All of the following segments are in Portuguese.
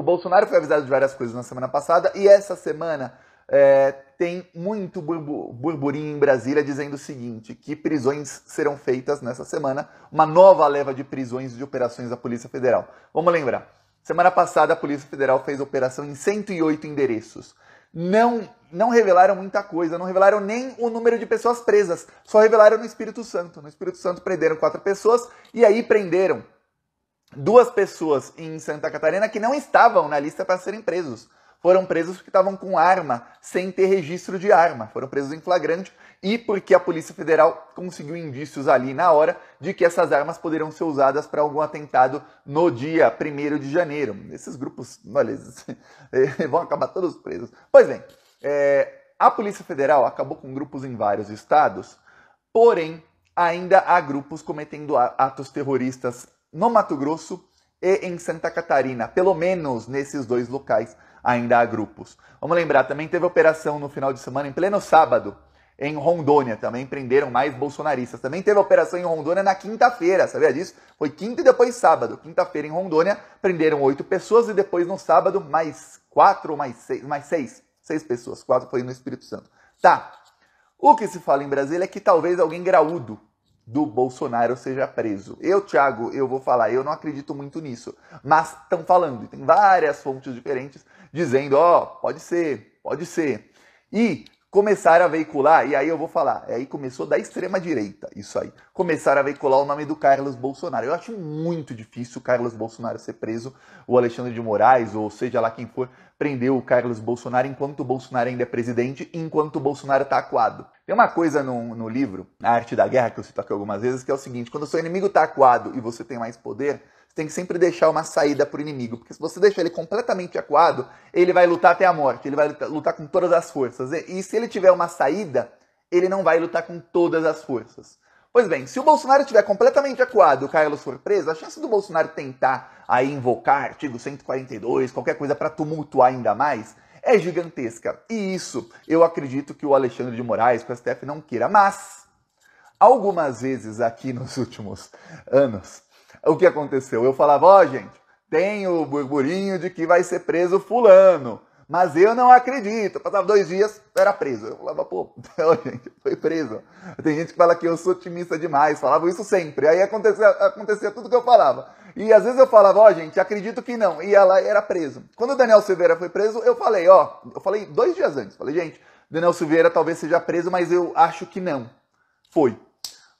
O Bolsonaro foi avisado de várias coisas na semana passada e essa semana é, tem muito burburinho em Brasília dizendo o seguinte: que prisões serão feitas nessa semana, uma nova leva de prisões de operações da Polícia Federal. Vamos lembrar: semana passada a Polícia Federal fez operação em 108 endereços. Não, não revelaram muita coisa, não revelaram nem o número de pessoas presas, só revelaram no Espírito Santo. No Espírito Santo prenderam quatro pessoas e aí prenderam duas pessoas em Santa Catarina que não estavam na lista para serem presos. Foram presos porque estavam com arma, sem ter registro de arma. Foram presos em flagrante e porque a Polícia Federal conseguiu indícios ali na hora de que essas armas poderiam ser usadas para algum atentado no dia 1 de janeiro. Esses grupos, olha, eh, vão acabar todos presos. Pois bem, é, a Polícia Federal acabou com grupos em vários estados, porém ainda há grupos cometendo atos terroristas no Mato Grosso e em Santa Catarina. Pelo menos nesses dois locais ainda há grupos. Vamos lembrar, também teve operação no final de semana, em pleno sábado, em Rondônia. Também prenderam mais bolsonaristas. Também teve operação em Rondônia na quinta-feira, sabia disso? Foi quinta e depois sábado. Quinta-feira em Rondônia, prenderam oito pessoas e depois no sábado mais quatro, mais seis, mais seis. Seis pessoas, quatro foi no Espírito Santo. Tá. O que se fala em Brasília é que talvez alguém graúdo do Bolsonaro seja preso. Eu, Thiago, eu vou falar, eu não acredito muito nisso, mas estão falando, e tem várias fontes diferentes dizendo, ó, oh, pode ser, pode ser. E começaram a veicular, e aí eu vou falar, é aí começou da extrema direita, isso aí. Começaram a veicular o nome do Carlos Bolsonaro. Eu acho muito difícil o Carlos Bolsonaro ser preso, o Alexandre de Moraes, ou seja lá quem for, prendeu o Carlos Bolsonaro enquanto o Bolsonaro ainda é presidente, enquanto o Bolsonaro está acuado. Tem uma coisa no, no livro, A Arte da Guerra, que eu cito aqui algumas vezes, que é o seguinte: quando o seu inimigo está acuado e você tem mais poder, você tem que sempre deixar uma saída para o inimigo, porque se você deixar ele completamente acuado, ele vai lutar até a morte, ele vai lutar com todas as forças. E se ele tiver uma saída, ele não vai lutar com todas as forças. Pois bem, se o Bolsonaro estiver completamente acuado e o Carlos for preso, a chance do Bolsonaro tentar aí invocar artigo 142, qualquer coisa para tumultuar ainda mais, é gigantesca. E isso eu acredito que o Alexandre de Moraes, com o STF, não queira. Mas, algumas vezes aqui nos últimos anos, o que aconteceu? Eu falava, ó, oh, gente, tem o burburinho de que vai ser preso fulano. Mas eu não acredito. passava dois dias, era preso. Eu falava, pô, então, gente, foi preso. Tem gente que fala que eu sou otimista demais. Falava isso sempre. Aí acontecia, acontecia tudo que eu falava. E às vezes eu falava, ó, oh, gente, acredito que não. E ela era preso. Quando o Daniel Silveira foi preso, eu falei, ó, oh, eu falei dois dias antes. Falei, gente, Daniel Silveira talvez seja preso, mas eu acho que não. Foi.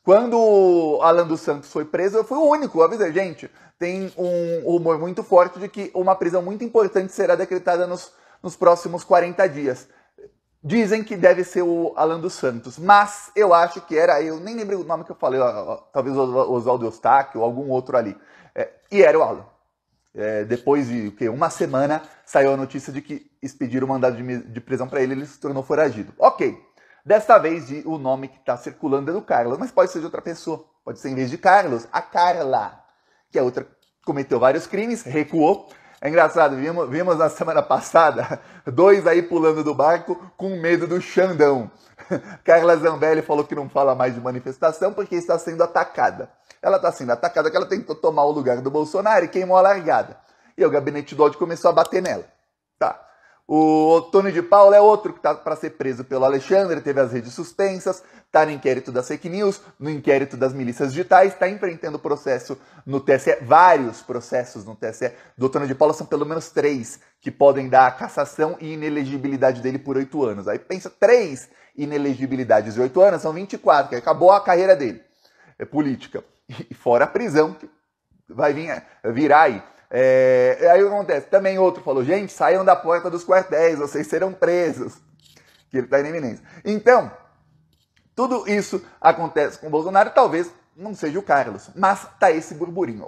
Quando o Alan dos Santos foi preso, eu fui o único, avisa gente. Tem um rumor muito forte de que uma prisão muito importante será decretada nos, nos próximos 40 dias. Dizem que deve ser o Alan dos Santos, mas eu acho que era, eu nem lembro o nome que eu falei, ó, talvez Oswaldo Eustáquio ou algum outro ali. É, e era o Alan. É, depois de o quê? uma semana, saiu a notícia de que expediram o mandado de, de prisão para ele ele se tornou foragido. Ok, Desta vez, o nome que está circulando é do Carlos, mas pode ser de outra pessoa. Pode ser, em vez de Carlos, a Carla, que é outra que cometeu vários crimes, recuou. É engraçado, vimos, vimos na semana passada dois aí pulando do barco com medo do Xandão. Carla Zambelli falou que não fala mais de manifestação porque está sendo atacada. Ela está sendo atacada que ela tentou tomar o lugar do Bolsonaro e queimou a largada. E o gabinete do ódio começou a bater nela. Tá. O Tony de Paula é outro que está para ser preso pelo Alexandre, teve as redes suspensas, está no inquérito das fake news, no inquérito das milícias digitais, está enfrentando processo no TSE, vários processos no TSE do Tony de Paula, são pelo menos três que podem dar a cassação e inelegibilidade dele por oito anos. Aí pensa, três inelegibilidades de oito anos, são 24, que acabou a carreira dele, é política. E fora a prisão, que vai vir, é, virar aí. É, aí o que acontece? Também outro falou, gente, saiam da porta dos quartéis, vocês serão presos. Que ele está em eminência. Então, tudo isso acontece com o Bolsonaro, talvez não seja o Carlos, mas tá esse burburinho.